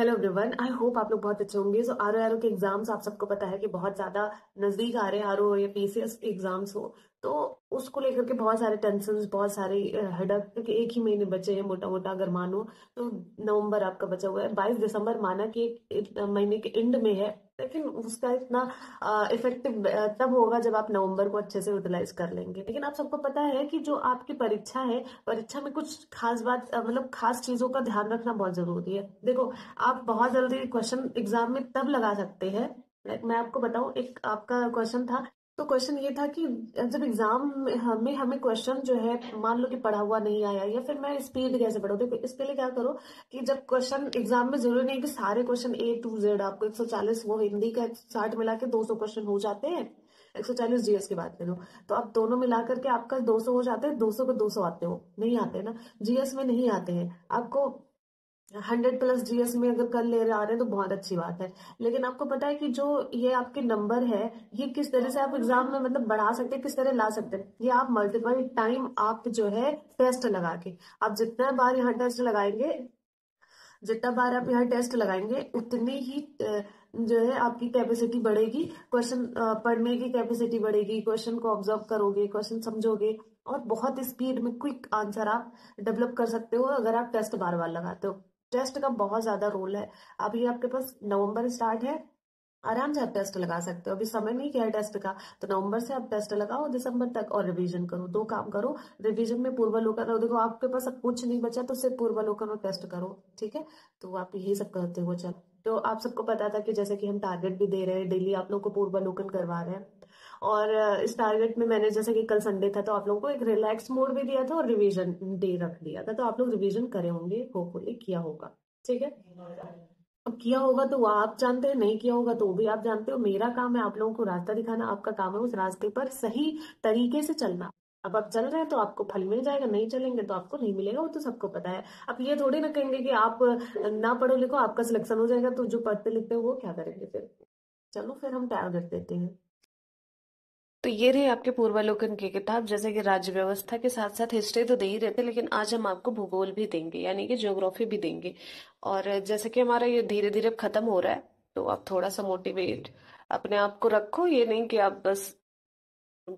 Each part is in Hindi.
हेलो एवरीवन आई होप आप लोग बहुत अच्छे होंगे सो आर आर के एग्जाम्स आप सबको पता है कि बहुत ज्यादा नजदीक आ रहे हैं आर या पीसीएस एग्जाम्स हो तो उसको लेकर के बहुत सारे टेंशन बहुत सारे हडक क्योंकि एक ही महीने बचे हैं मोटा मोटा अगर मानो तो नवंबर आपका बचा हुआ है बाईस दिसंबर माना कि महीने के एंड में है लेकिन उसका इतना इफेक्टिव तब होगा जब आप नवंबर को अच्छे से यूटिलाइज कर लेंगे लेकिन आप सबको पता है कि जो आपकी परीक्षा है परीक्षा में कुछ खास बात मतलब खास चीजों का ध्यान रखना बहुत जरूरी है देखो आप बहुत जल्दी क्वेश्चन एग्जाम में तब लगा सकते हैं मैं आपको बताऊं एक आपका क्वेश्चन था तो क्वेश्चन ये था कि जब एग्जाम हाँ, में हमें क्वेश्चन जो है मान लो कि पढ़ा हुआ नहीं आया या फिर मैं स्पीड कैसे पढ़ू देखो इसके लिए क्या करो कि जब क्वेश्चन एग्जाम में जरूरी नहीं कि सारे क्वेश्चन ए टू जेड आपको 140 वो हिंदी का साठ मिला के 200 क्वेश्चन हो जाते हैं 140 जीएस की बात करो तो आप दोनों मिला करके आपका 200 हो जाते हैं 200 को 200 आते हो नहीं आते ना जीएस में नहीं आते हैं आपको हंड्रेड प्लस जीएस में अगर कर ले रहे आ रहे हैं तो बहुत अच्छी बात है लेकिन आपको पता है कि जो ये आपके नंबर है ये किस तरह से आप एग्जाम में मतलब बढ़ा सकते हैं किस तरह ला सकते हैं ये आप मल्टीपल टाइम आप जो है टेस्ट लगा के आप जितना बार यहाँ टेस्ट लगाएंगे जितना बार आप यहाँ टेस्ट लगाएंगे उतनी ही जो है आपकी कैपेसिटी बढ़ेगी क्वेश्चन पढ़ने की कैपेसिटी बढ़ेगी क्वेश्चन को ऑब्जर्व करोगे क्वेश्चन समझोगे और बहुत स्पीड में क्विक आंसर आप डेवलप कर सकते हो अगर आप टेस्ट बार बार लगाते हो टेस्ट का बहुत ज्यादा रोल है अभी आपके पास नवंबर स्टार्ट है आराम से आप टेस्ट लगा सकते हो अभी समय नहीं किया है टेस्ट का तो नवंबर से आप टेस्ट लगाओ दिसंबर तक और रिवीजन करो दो काम करो रिवीजन में पूर्वालोकन देखो आपके पास अब कुछ नहीं बचा तो सिर्फ पूर्वालोकन और टेस्ट करो ठीक है तो आप यही सब करते हो चल तो आप सबको पता था कि जैसे कि हम टारगेट भी दे रहे हैं डेली आप लोग को पूर्वालोकन करवा रहे हैं और इस टारगेट में मैंने जैसा कि कल संडे था तो आप लोगों को एक रिलैक्स मोड भी दिया था और रिविजन डे रख दिया था तो आप लोग रिविजन करे होंगे होपफुली किया होगा ठीक है अब किया होगा तो आप जानते हैं नहीं किया होगा तो भी आप जानते हो मेरा काम है आप लोगों को रास्ता दिखाना आपका काम है उस रास्ते पर सही तरीके से चलना अब आप चल रहे हैं तो आपको फल मिल जाएगा नहीं चलेंगे तो आपको नहीं मिलेगा वो तो सबको पता है अब ये थोड़ी ना कहेंगे कि आप ना पढ़ो लिखो आपका सिलेक्शन हो जाएगा तो जो पढ़ते लिखते हैं वो क्या करेंगे फिर चलो फिर हम टारगेट देते हैं तो ये रहे आपके पूर्वालोकन की किताब जैसे कि राज्य व्यवस्था के साथ साथ हिस्ट्री तो दे ही रहते लेकिन आज हम आपको भूगोल भी देंगे यानी कि ज्योग्राफी भी देंगे और जैसे कि हमारा ये धीरे धीरे खत्म हो रहा है तो आप थोड़ा सा मोटिवेट अपने आप को रखो ये नहीं कि आप बस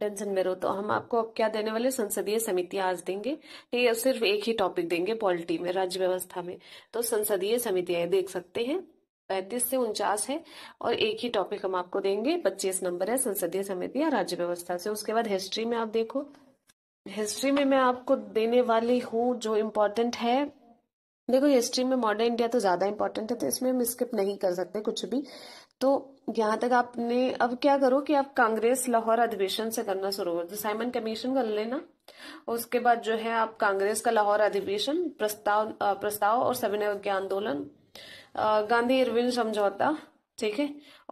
टेंशन में रहो तो हम आपको अब क्या देने वाले संसदीय समिति आज देंगे ये सिर्फ एक ही टॉपिक देंगे पॉलिटी में राज्य व्यवस्था में तो संसदीय समितियां देख सकते हैं पैंतीस से उनचास है और एक ही टॉपिक हम आपको देंगे पच्चीस नंबर है संसदीय समिति या राज्य व्यवस्था से उसके बाद हिस्ट्री में आप देखो हिस्ट्री में मैं आपको देने वाली हूँ जो इम्पोर्टेंट है देखो हिस्ट्री में मॉडर्न इंडिया तो ज़्यादा इम्पोर्टेंट है तो इसमें हम स्किप नहीं कर सकते कुछ भी तो यहाँ तक आपने अब क्या करो कि आप कांग्रेस लाहौर अधिवेशन से करना शुरू करो तो साइमन कमीशन कर लेना उसके बाद जो है आप कांग्रेस का लाहौर अधिवेशन प्रस्ताव प्रस्ताव और सविनय आंदोलन गांधी इरविन समझौता ठीक है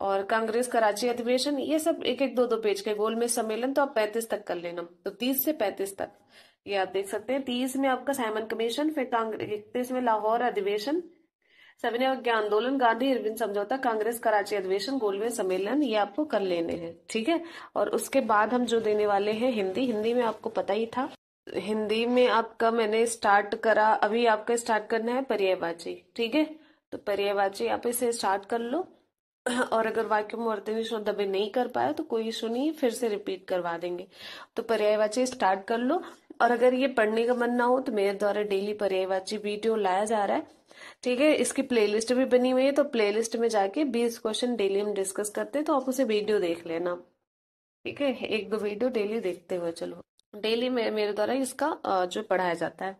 और कांग्रेस कराची अधिवेशन ये सब एक एक दो दो पेज के गोल में सम्मेलन तो आप पैंतीस तक कर लेना तो तीस से पैंतीस तक ये आप देख सकते हैं तीस में आपका साइमन कमीशन फिर इकतीस में लाहौर अधिवेशन सविनय अवज्ञा आंदोलन गांधी अरविंद समझौता कांग्रेस कराची अधिवेशन गोलवे सम्मेलन ये आपको कर लेने हैं ठीक है और उसके बाद हम जो देने वाले हैं हिंदी हिंदी में आपको पता ही था हिंदी में आपका मैंने स्टार्ट करा अभी आपका स्टार्ट करना है पर्यायवाची ठीक है तो पर्यायवाची आप इसे स्टार्ट कर लो और अगर वाक्य में विसर्जन दबे नहीं कर पाए तो कोई इशू नहीं फिर से रिपीट करवा देंगे तो पर्यायवाची स्टार्ट कर लो और अगर ये पढ़ने का मन ना हो तो मेरे द्वारा डेली पर्यायवाची वीडियो लाया जा रहा है ठीक है इसकी प्लेलिस्ट भी बनी हुई है तो प्लेलिस्ट में जाके 20 क्वेश्चन डेली हम डिस्कस करते हैं तो आप उसे वीडियो देख लेना ठीक है एक दो वीडियो डेली देखते हुए चलो डेली मेरे द्वारा इसका जो पढ़ाया जाता है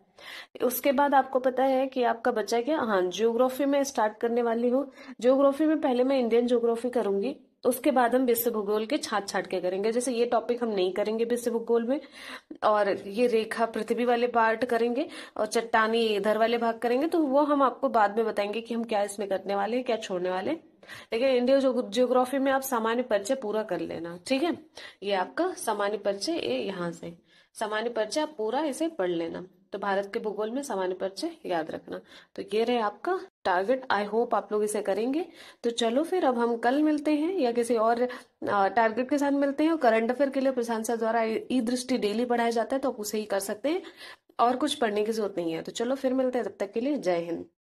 उसके बाद आपको पता है कि आपका बच्चा क्या हाँ जियोग्राफी में स्टार्ट करने वाली हूँ जियोग्राफी में पहले मैं इंडियन जियोग्राफी करूंगी उसके बाद हम विश्व भूगोल के छाट छाट के करेंगे जैसे ये टॉपिक हम नहीं करेंगे विश्व भूगोल में और ये रेखा पृथ्वी वाले पार्ट करेंगे और चट्टानी इधर वाले भाग करेंगे तो वो हम आपको बाद में बताएंगे कि हम क्या इसमें करने वाले हैं क्या छोड़ने वाले लेकिन इंडिया जियोग्राफी में आप सामान्य परिचय पूरा कर लेना ठीक है ये आपका सामान्य परिचय यहाँ से सामान्य परिचय आप पूरा इसे पढ़ लेना तो भारत के भूगोल में सामान्य परिचय याद रखना तो ये रहे आपका टारगेट आई होप आप लोग इसे करेंगे तो चलो फिर अब हम कल मिलते हैं या किसी और टारगेट के साथ मिलते हैं और करंट अफेयर के लिए प्रशांसा द्वारा ई दृष्टि डेली पढ़ाया जाता है तो आप उसे ही कर सकते हैं और कुछ पढ़ने की जरूरत नहीं है तो चलो फिर मिलते हैं तब तक के लिए जय हिंद